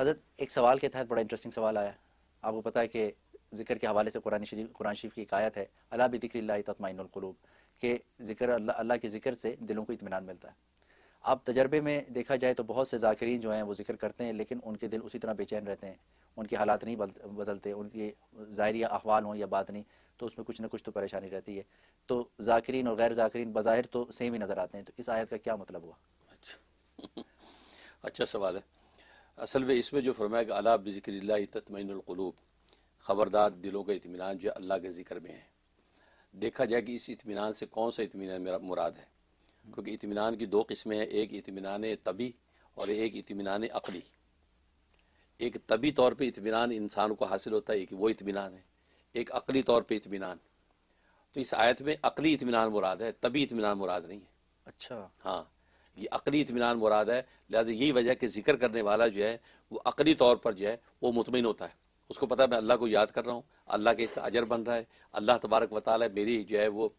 हजरत एक सवाल के तहत बड़ा इंटरेस्टिंग सवाल आया आपको पता है कि जिक्र के हवाले से कुरान शरीफ कुरान शरीफ की एक आयत है अला बिक्र तत्माइनकलूब के जिक्र अल्लाह के जिक्र से दिलों को इतमान मिलता है अब तजर्बे में देखा जाए तो बहुत से जाकरीन जो हैं वो जिक्र करते हैं लेकिन उनके दिल उसी तरह बेचैन रहते हैं उनके हालात नहीं बदलते उनके या अहवाल हों या बात नहीं तो उसमें कुछ ना कुछ तो परेशानी रहती है तो जाकरीन और गैर जाकरीन बाहिर तो सेम ही नज़र आते हैं तो इस आयत का क्या मतलब हुआ अच्छा अच्छा सवाल है असल में इसमें जो फरमाएगा अला बिक्र ततमिनकलूब ख़बरदार दिलों का इतमान जो अल्लाह के ज़िक्र में है देखा जाए कि इस इतमान से कौन सा इतमान मेरा मुराद है क्योंकि इतमान की दो किस्में हैं एक इतमान तबी और एक इतमान अकली एक तबी तौर पर इतमान इंसान को हासिल होता है एक वो इतमान है एक अकली तौर पर इतमान तो इस आयत में अकली इतमान मुराद है तभी इतमान मुराद नहीं है अच्छा हाँ ये अकली इतमान मुराद है लिहाजा यही वजह कि जिक्र करने वाला जो है वो अकली तौर पर जो है वो मुतमिन होता है उसको पता है मैं अल्लाह को याद कर रहा हूँ अल्लाह के इसका अजर बन रहा है अल्लाह तबारक है मेरी जो है वो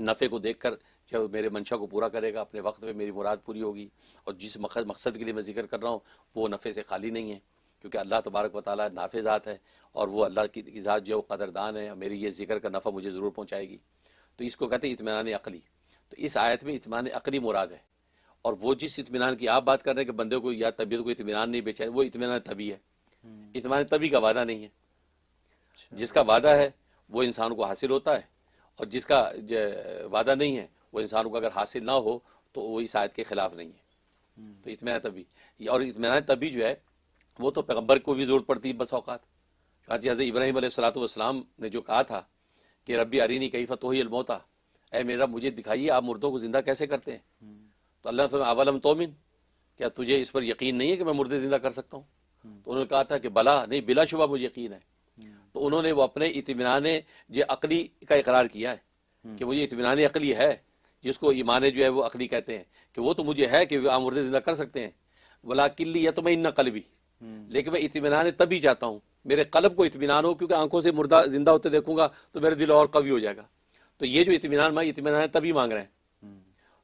नफ़े को देख कर जब मेरे मंशा को पूरा करेगा अपने वक्त में मेरी मुराद पूरी होगी और जिस मकसद मकसद के लिए मैं जिक्र कर रहा हूँ वो नफ़े से खाली नहीं है क्योंकि अल्लाह तबारक वाली नाफे है और वो अल्लाह की ज़ात जो है कदरदान है मेरी ये जिक्र का नफ़ा मुझे ज़रूर पहुँचाएगी तो इसको कहते हैं इतमान अकली तो इस आयत में इतमान अकली मुराद है और वो जिस इतमान की आप बात कर रहे हैं कि बंदे को या तबीयत को इतमान नहीं बेचारे वो इतमान तभी है हम्म। इतमान तभी का वादा नहीं है अच्छा। जिसका वादा है वो इंसान को हासिल होता है और जिसका वादा नहीं है वो इंसान को अगर हासिल ना हो तो वो इस आयत के खिलाफ नहीं है हम्म। तो इतमान तभी और इतमान तभी जो है वो तो पैगम्बर को भी जरूरत पड़ती है बस औकात हाजी हज़र इब्राहिम सलाम ने जो कहा था कि रबी अरिनी कई फ़तोही अलमोता ए मेरा मुझे दिखाइए आप मुर्दों को ज़िंदा कैसे करते हैं हम्म। तो अल्लाह ने अवलम तोमिन क्या तुझे इस पर यकीन नहीं है कि मैं मुर्दे ज़िंदा कर सकता हूँ हम्म। तो उन्होंने कहा था कि बला नहीं बिला शुबा मुझे यकीन है हम्म। तो उन्होंने वो अपने इतमान जो अकली का इकरार किया है कि मुझे हम्म। इतमान अकली है जिसको ईमान जो है वो अकली कहते हैं कि वो तो मुझे है कि आप मुर्दे ज़िंदा कर सकते हैं वला किल्ली या तो मैं इन्ना कलबी लेकिन मैं इतमान तभी चाहता हूँ मेरे कलब को इतमान हो क्योंकि आंखों से मुर्दा जिंदा होते देखूंगा तो मेरा दिल और कवी हो जाएगा तो ये जो इतमान मैं इतमान तभी मांग रहे हैं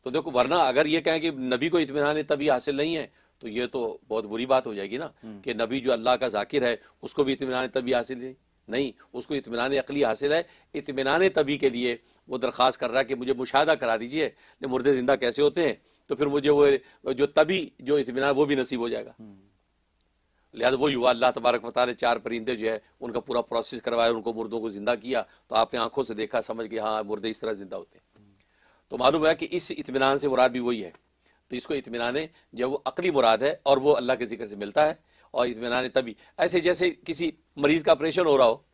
तो देखो वरना अगर ये कहें कि नबी को इतमान तभी हासिल नहीं है तो ये तो बहुत बुरी बात हो जाएगी ना हम्म। कि नबी जो अल्लाह का जाकिर है उसको भी इतमान तभी हासिल नहीं नहीं उसको इतमान अकली हासिल है इतमान तभी के लिए वो दरख्वास्त कर रहा है कि मुझे मुशाह करा दीजिए मुर्दे ज़िंदा कैसे होते हैं तो फिर मुझे वो जो तभी जो इतमान वो भी नसीब हो जाएगा हम्म। लिहाजा वही हुआ अल्लाह तबारक बता रहे चार परिंदे जो है उनका पूरा प्रोसेस करवाया उनको मुर्दों को ज़िंदा किया तो आपने आंखों से देखा समझ गया हाँ मुर्दे इस तरह ज़िंदा होते हैं तो मालूम हुआ कि इस इतमान से मुराद भी वही है तो इसको इतमान जब वो अकली मुराद है और वो अल्लाह के जिक्र से मिलता है और इतमान तभी ऐसे जैसे किसी मरीज़ का ऑपरेशन हो रहा हो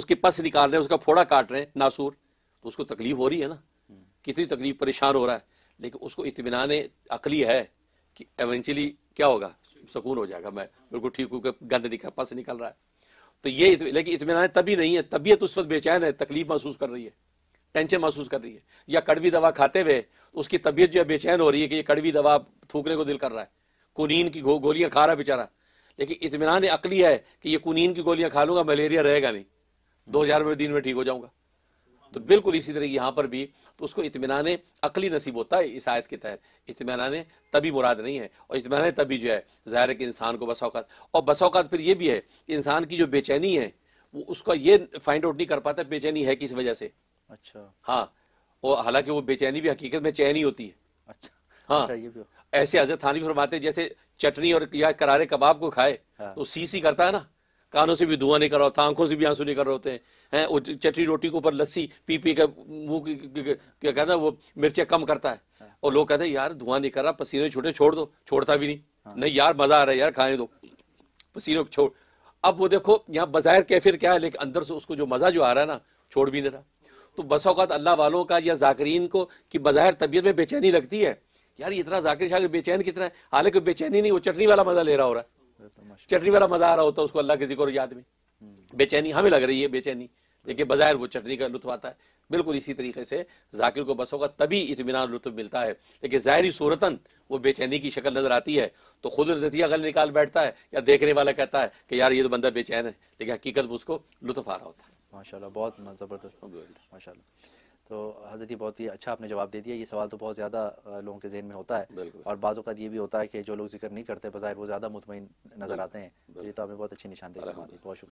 उसके पस निकाल रहे हैं उसका फोड़ा काट रहे हैं नासूर तो उसको तकलीफ हो रही है ना कितनी तकलीफ परेशान हो रहा है लेकिन उसको इतमान अकली है कि एवेंचुअली क्या होगा सुकून हो जाएगा मैं बिल्कुल ठीक हूँ गंद निकल पस निकल रहा है तो ये लेकिन इतमान तभी नहीं है तबीयत उस वक्त बेचैन है तकलीफ महसूस कर रही है टेंशन महसूस कर रही है या कड़वी दवा खाते हुए उसकी तबीयत जो है बेचैन हो रही है कि ये कड़वी दवा थूकने को दिल कर रहा है कुनीन की गोलियाँ खा रहा है बेचारा लेकिन इतमान अकली है कि ये कुनीन की गोलियां खा लूंगा मलेरिया रहेगा नहीं दो हज़ार में दिन में ठीक हो जाऊँगा तो बिल्कुल इसी तरह यहाँ पर भी तो उसको इतमान अकली नसीब होता है इस आयत के तहत इतमान तभी मुराद नहीं है और इतमान तभी जो है ज़ाहिर है कि इंसान को बसावत और बसावत फिर ये भी है कि इंसान की जो बेचैनी है वो उसका ये फाइंड आउट नहीं कर पाता बेचैनी है किस वजह से अच्छा हाँ हालांकि वो बेचैनी भी हकीकत में चैनी होती है अच्छा हाँ अच्छा, ऐसे हजरत थानी फरमाते जैसे चटनी और या करारे कबाब को खाए हाँ। तो सी सी करता है ना कानों से भी धुआं नहीं कर रहा होता आंखों से भी आंसू नहीं कर रहे होते हैं है? वो चटनी रोटी के ऊपर लस्सी पी पी के मुंह क्या कहते हैं वो मिर्चें कम करता है हाँ। और लोग कहते हैं यार धुआं नहीं कर रहा पसीने छोटे छोड़ दो छोड़ता भी नहीं हाँ। नहीं यार मजा आ रहा है यार खाने दो पसीने छोड़ अब वो देखो यहाँ बाजायर कैफिर क्या है लेकिन अंदर से उसको जो मजा जो आ रहा है ना छोड़ भी नहीं रहा तो बस अवत अल्लाह वालों का या जाकरीन को कि बाहर तबीयत में बेचैनी लगती है यार इतना जाकर शाह बेचैन कितना है हालांकि बेचैनी नहीं वो चटनी वाला मज़ा ले रहा हो रहा है तो चटनी वाला मज़ा आ रहा होता है उसको अल्लाह के जिक्र याद में हम्म। बेचैनी हमें लग रही है बेचैनी लेकिन बाहर वो चटनी का लुत्फ आता है बिल्कुल इसी तरीके से जाकिर को बसों का तभी इतमान लुत्फ मिलता है लेकिन ज़ाहरी सूरतन वो बेचैनी की शक्ल नज़र आती है तो खुद नतीजा गल निकाल बैठता है या देखने वाला कहता है कि यार ये तो बंदा बेचैन है लेकिन हकीकत में उसको लुत्फ आ रहा होता है माशाल्लाह बहुत ज़बरदस्त oh, माशा तो हज़रत बहुत ही अच्छा आपने जवाब दे दिया ये सवाल तो बहुत ज़्यादा लोगों के जहन में होता है और बाज़ का ये भी होता है कि जो लोग जिक्र नहीं करते बज़ाहिर वो ज़्यादा मुतमिन नज़र आते हैं तो ये तो आपने बहुत अच्छी निशानदेही बहुत शुक्रिया